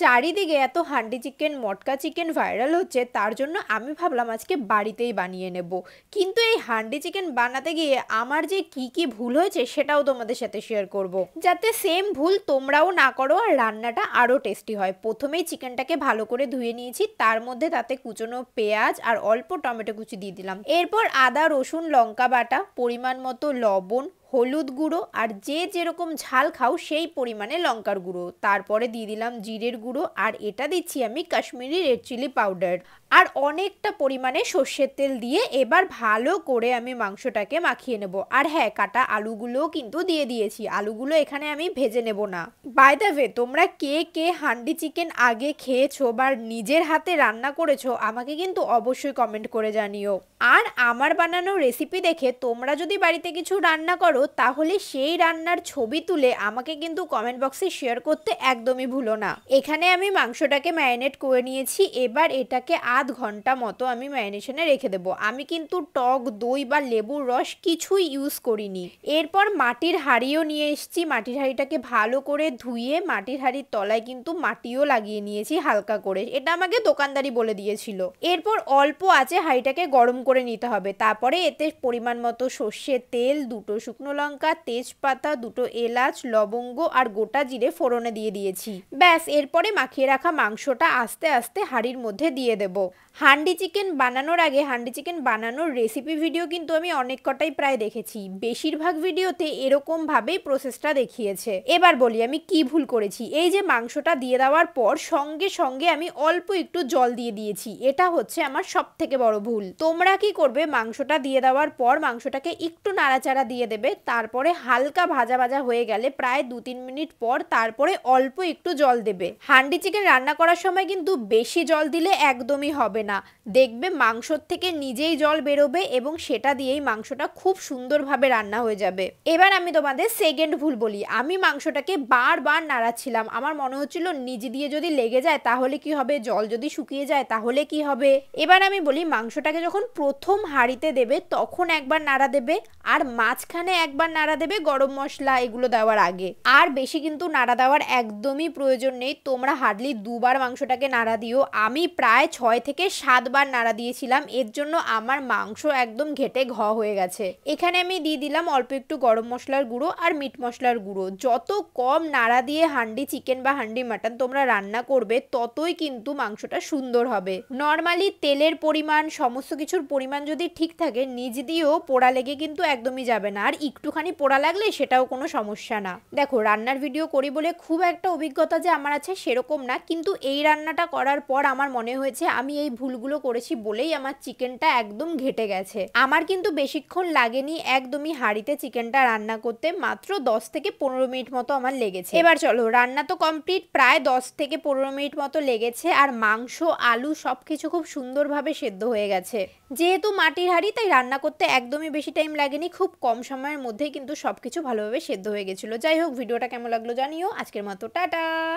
চারিদিকে এত handi chicken matka chicken viral হচ্ছে তার জন্য আমি ভাবলাম আজকে বাড়িতেই বানিয়ে নেব কিন্তু এই হান্ডি চিকেন বানাতে গিয়ে আমার যে কি কি ভুল হয়েছে সেটাও তোমাদের সাথে শেয়ার করব। যাতে সেম ভুল তোমরাও না করো আর রান্নাটা আরও টেস্টি হয় প্রথমেই চিকেনটাকে ভালো করে ধুয়ে নিয়েছি তার মধ্যে তাতে কুচনো পেঁয়াজ আর অল্প টমেটো কুচি দিয়ে দিলাম এরপর আদা রসুন লঙ্কা বাটা পরিমাণ মতো লবণ হলুদ গুঁড়ো আর যে যেরকম ঝাল খাও সেই পরিমাণে লঙ্কার গুঁড়ো তারপরে দিয়ে দিলাম জিরের গুঁড়ো আর এটা দিচ্ছি আমি কাশ্মীরি রেড চিলি পাউডার আর অনেকটা পরিমাণে সর্ষের তেল দিয়ে এবার ভালো করে আমি মাংসটাকে মাখিয়ে নেব আর হ্যাঁ কাটা আলুগুলোও কিন্তু দিয়ে দিয়েছি আলুগুলো এখানে আমি ভেজে নেব না বাই দ্য ওয়ে তোমরা কে কে হান্ডি চিকেন আগে খেয়েছো বা নিজের হাতে রান্না করেছো আমাকে কিন্তু অবশ্যই কমেন্ট করে জানিও আর আমার বানানো রেসিপি দেখে তোমরা যদি বাড়িতে কিছু রান্না করো তাহলে সেই রান্নার ছবি তুলে আমাকে কিন্তু কমেন্ট বক্সে শেয়ার করতে একদমই ভুলো না এখানে আমি মাংসটাকে ম্যারিনেট করে নিয়েছি এবার এটাকে আর আধ ঘন্টা মতো আমি ম্যারিনেশনে রেখে দেবো আমি কিন্তু টক দই বা লেবুর রস কিছুই ইউজ করিনি এরপর মাটির হাঁড়িও নিয়ে এসেছি মাটির হাঁড়িটাকে ভালো করে ধুয়ে মাটির হাঁড়ির তলায় কিন্তু মাটিও লাগিয়ে নিয়েছি হালকা করে এটা আমাকে দোকানদারি বলে দিয়েছিল এরপর অল্প আছে হাঁড়িটাকে গরম করে নিতে হবে তারপরে এতে পরিমাণ মতো সর্ষের তেল দুটো শুকনো লঙ্কা তেজপাতা দুটো এলাচ লবঙ্গ আর গোটা জিরে ফোড়নে দিয়ে দিয়েছি ব্যাস এরপরে মাখিয়ে রাখা মাংসটা আস্তে আস্তে হাঁড়ির মধ্যে দিয়ে দেবো হান্ডি চিকেন বানানোর আগে হান্ডি চিকেন বানানোর রেসিপি ভিডিও কিন্তু আমি অনেক কটাই প্রায় দেখেছি বেশিরভাগ ভিডিওতে এরকমভাবেই প্রসেসটা দেখিয়েছে এবার বলি আমি কি ভুল করেছি এই যে মাংসটা দিয়ে দেওয়ার পর সঙ্গে সঙ্গে আমি অল্প একটু জল দিয়ে দিয়েছি এটা হচ্ছে আমার সব থেকে বড় ভুল তোমরা কি করবে মাংসটা দিয়ে দেওয়ার পর মাংসটাকে একটু নাড়াচাড়া দিয়ে দেবে তারপরে হালকা ভাজা ভাজা হয়ে গেলে প্রায় দু তিন মিনিট পর তারপরে অল্প একটু জল দেবে হান্ডি চিকেন রান্না করার সময় কিন্তু বেশি জল দিলে একদমই হবে হবে না দেখবে মাংসর থেকে নিজেই জল বেরোবে এবং সেটা দিয়েই মাংসটা খুব সুন্দরভাবে রান্না হয়ে যাবে এবার আমি তোমাদের সেকেন্ড ভুল বলি আমি মাংসটাকে বারবার নাড়াচ্ছিলাম আমার মনে হচ্ছিল নিজ দিয়ে যদি লেগে যায় তাহলে কি হবে জল যদি শুকিয়ে যায় তাহলে কি হবে এবার আমি বলি মাংসটাকে যখন প্রথম হাঁড়িতে দেবে তখন একবার নাড়া দেবে আর মাঝখানে একবার নাড়া দেবে গরম মশলা এগুলো দেওয়ার আগে আর বেশি কিন্তু নাড়া দেওয়ার একদমই প্রয়োজন নেই তোমরা হার্ডলি দুবার মাংসটাকে নাড়া দিও আমি প্রায় ছয় থেকে সাতবার নাড়া দিয়েছিলাম এর জন্য আমার মাংস একদম ঘেটে ঘ হয়ে গেছে এখানে আমি দিয়ে দিলাম অল্প একটু গরম মশলার গুঁড়ো আর মিট মশলার গুঁড়ো যত কম নাড়া দিয়ে হান্ডি চিকেন বা হান্ডি মাটন তোমরা রান্না করবে ততই কিন্তু মাংসটা সুন্দর হবে নর্মালি তেলের পরিমাণ সমস্ত কিছুর পরিমাণ যদি ঠিক থাকে নিজ দিয়েও পোড়া লেগে কিন্তু একদমই যাবে না আর একটুখানি পোড়া লাগলে সেটাও কোনো সমস্যা না দেখো রান্নার ভিডিও করি বলে খুব একটা অভিজ্ঞতা যে আমার আছে সেরকম না কিন্তু এই রান্নাটা করার পর আমার মনে হয়েছে আমি আমি এই ভুলগুলো করেছি বলেই আমার চিকেনটা একদম ঘেটে গেছে আমার কিন্তু বেশিক্ষণ লাগেনি একদমই হাঁড়িতে চিকেনটা রান্না করতে মাত্র দশ থেকে পনেরো মিনিট মতো আমার লেগেছে এবার চলো রান্না তো কমপ্লিট প্রায় দশ থেকে পনেরো মিনিট মতো লেগেছে আর মাংস আলু সব কিছু খুব সুন্দরভাবে সেদ্ধ হয়ে গেছে যেহেতু মাটির হাঁড়ি তাই রান্না করতে একদমই বেশি টাইম লাগেনি খুব কম সময়ের মধ্যেই কিন্তু সব কিছু ভালোভাবে সেদ্ধ হয়ে গেছিলো যাই হোক ভিডিওটা কেমন লাগলো জানিও আজকের মতো টাটা